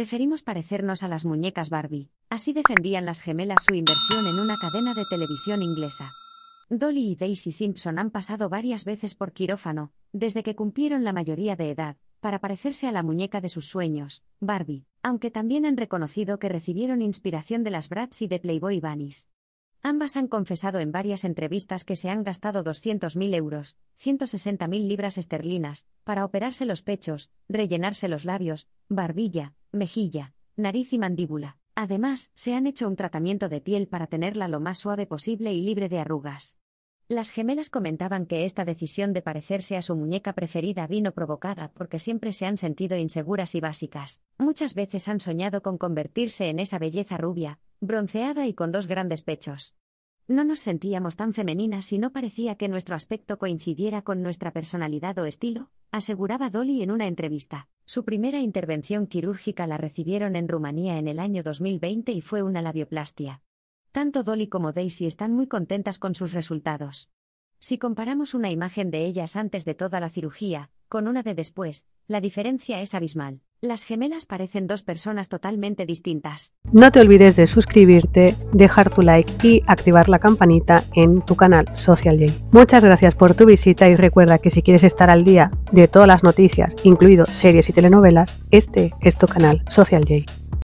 Preferimos parecernos a las muñecas Barbie. Así defendían las gemelas su inversión en una cadena de televisión inglesa. Dolly y Daisy Simpson han pasado varias veces por quirófano, desde que cumplieron la mayoría de edad, para parecerse a la muñeca de sus sueños, Barbie, aunque también han reconocido que recibieron inspiración de las Bratz y de Playboy Bunnies. Ambas han confesado en varias entrevistas que se han gastado 200.000 euros, 160.000 libras esterlinas, para operarse los pechos, rellenarse los labios, barbilla, mejilla, nariz y mandíbula. Además, se han hecho un tratamiento de piel para tenerla lo más suave posible y libre de arrugas. Las gemelas comentaban que esta decisión de parecerse a su muñeca preferida vino provocada porque siempre se han sentido inseguras y básicas. Muchas veces han soñado con convertirse en esa belleza rubia, bronceada y con dos grandes pechos. No nos sentíamos tan femeninas y no parecía que nuestro aspecto coincidiera con nuestra personalidad o estilo, aseguraba Dolly en una entrevista. Su primera intervención quirúrgica la recibieron en Rumanía en el año 2020 y fue una labioplastia. Tanto Dolly como Daisy están muy contentas con sus resultados. Si comparamos una imagen de ellas antes de toda la cirugía, con una de después, la diferencia es abismal. Las gemelas parecen dos personas totalmente distintas. No te olvides de suscribirte, dejar tu like y activar la campanita en tu canal Social J. Muchas gracias por tu visita y recuerda que si quieres estar al día de todas las noticias, incluido series y telenovelas, este es tu canal Social J.